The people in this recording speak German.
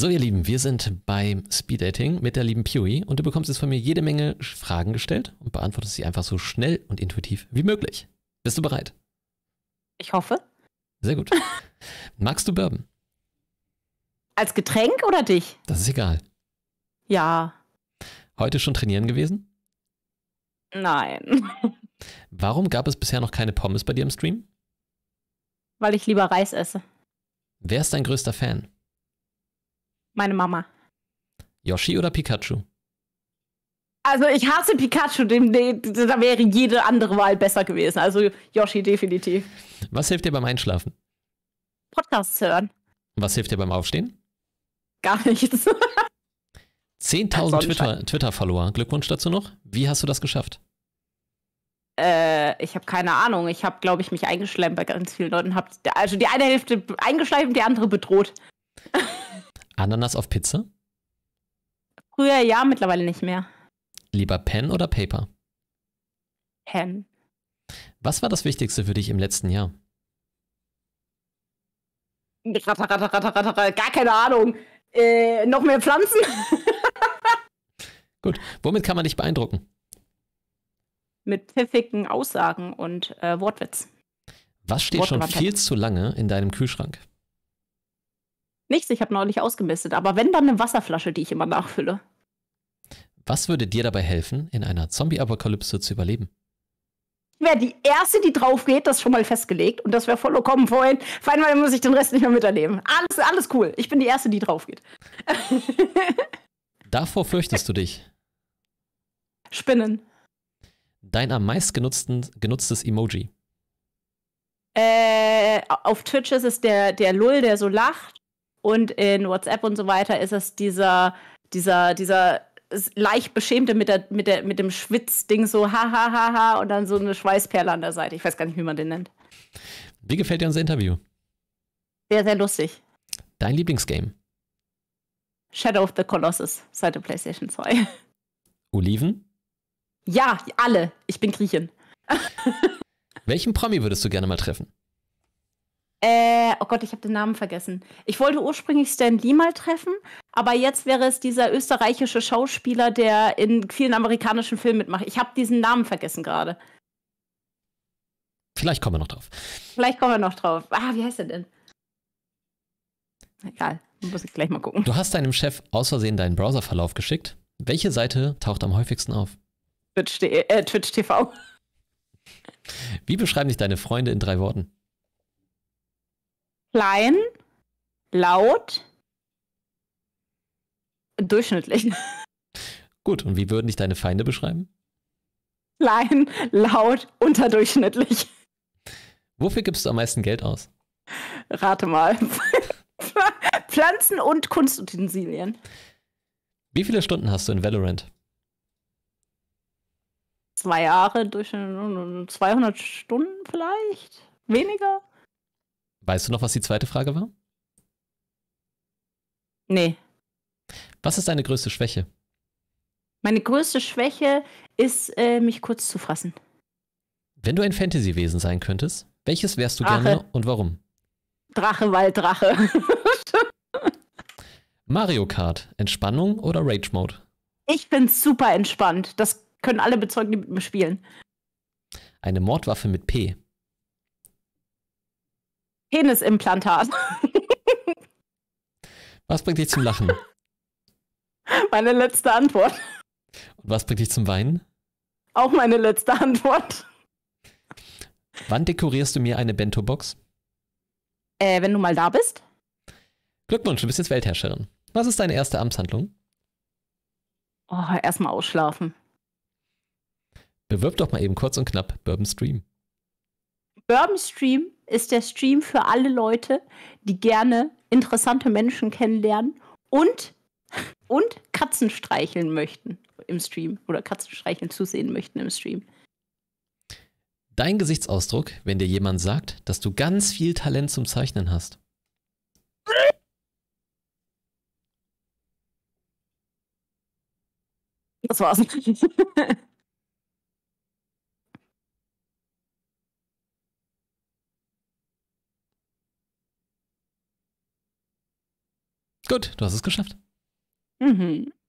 So ihr Lieben, wir sind beim Speed Dating mit der lieben Pewee und du bekommst jetzt von mir jede Menge Fragen gestellt und beantwortest sie einfach so schnell und intuitiv wie möglich. Bist du bereit? Ich hoffe. Sehr gut. Magst du Bourbon? Als Getränk oder dich? Das ist egal. Ja. Heute schon trainieren gewesen? Nein. Warum gab es bisher noch keine Pommes bei dir im Stream? Weil ich lieber Reis esse. Wer ist dein größter Fan? Meine Mama. Yoshi oder Pikachu? Also ich hasse Pikachu, dem, dem, da wäre jede andere Wahl besser gewesen. Also Yoshi definitiv. Was hilft dir beim Einschlafen? Podcasts hören. Was hilft dir beim Aufstehen? Gar nichts. 10.000 Twitter, Twitter-Follower. Glückwunsch dazu noch. Wie hast du das geschafft? Äh, ich habe keine Ahnung. Ich habe, glaube ich, mich eingeschleimt bei ganz vielen Leuten. Hab, also die eine Hälfte eingeschleimt, die andere bedroht. Ananas auf Pizza? Früher ja, mittlerweile nicht mehr. Lieber Pen oder Paper? Pen. Was war das Wichtigste für dich im letzten Jahr? Ratter, ratter, ratter, ratter, gar keine Ahnung. Äh, noch mehr Pflanzen? Gut, womit kann man dich beeindrucken? Mit pfiffigen Aussagen und äh, Wortwitz. Was steht Wortwitz. schon viel zu lange in deinem Kühlschrank? Nichts, ich habe neulich ausgemistet, aber wenn dann eine Wasserflasche, die ich immer nachfülle. Was würde dir dabei helfen, in einer Zombie-Apokalypse zu überleben? Ich wäre die Erste, die drauf geht, das schon mal festgelegt. Und das wäre vollkommen vorhin. Vor allem muss ich den Rest nicht mehr miterleben. Alles, alles cool. Ich bin die Erste, die drauf geht. Davor fürchtest du dich? Spinnen. Dein am meisten genutztes Emoji? Äh, auf Twitch ist es der, der Lull, der so lacht. Und in WhatsApp und so weiter ist es dieser, dieser, dieser leicht beschämte mit, der, mit, der, mit dem Schwitzding so ha ha ha ha und dann so eine Schweißperle an der Seite. Ich weiß gar nicht, wie man den nennt. Wie gefällt dir unser Interview? Sehr, sehr lustig. Dein Lieblingsgame? Shadow of the Colossus seit der PlayStation 2. Oliven? Ja, alle. Ich bin Griechin. Welchen Promi würdest du gerne mal treffen? Äh, oh Gott, ich habe den Namen vergessen. Ich wollte ursprünglich Stan Lee mal treffen, aber jetzt wäre es dieser österreichische Schauspieler, der in vielen amerikanischen Filmen mitmacht. Ich habe diesen Namen vergessen gerade. Vielleicht kommen wir noch drauf. Vielleicht kommen wir noch drauf. Ah, wie heißt er denn? Egal, muss ich gleich mal gucken. Du hast deinem Chef aus Versehen deinen Browserverlauf geschickt. Welche Seite taucht am häufigsten auf? Twitch, äh, Twitch TV. Wie beschreiben dich deine Freunde in drei Worten? klein, laut, durchschnittlich. Gut, und wie würden dich deine Feinde beschreiben? Klein, laut, unterdurchschnittlich. Wofür gibst du am meisten Geld aus? Rate mal. Pflanzen und Kunstutensilien. Wie viele Stunden hast du in Valorant? Zwei Jahre durch 200 Stunden vielleicht? Weniger? Weißt du noch, was die zweite Frage war? Nee. Was ist deine größte Schwäche? Meine größte Schwäche ist, äh, mich kurz zu fassen. Wenn du ein Fantasy-Wesen sein könntest, welches wärst du Drache. gerne und warum? Drache, weil Drache. Mario Kart, Entspannung oder Rage Mode? Ich bin super entspannt. Das können alle bezeugen, die mit mir spielen. Eine Mordwaffe mit P. Penisimplantat. Was bringt dich zum Lachen? Meine letzte Antwort. Und was bringt dich zum Weinen? Auch meine letzte Antwort. Wann dekorierst du mir eine Bento-Box? Äh, wenn du mal da bist. Glückwunsch, du bist jetzt Weltherrscherin. Was ist deine erste Amtshandlung? Oh, erstmal ausschlafen. Bewirb doch mal eben kurz und knapp Bourbon Stream. Bourbon Stream ist der Stream für alle Leute, die gerne interessante Menschen kennenlernen und, und Katzen streicheln möchten im Stream oder Katzen streicheln zusehen möchten im Stream. Dein Gesichtsausdruck, wenn dir jemand sagt, dass du ganz viel Talent zum Zeichnen hast. Das war's. Gut, du hast es geschafft. Mhm.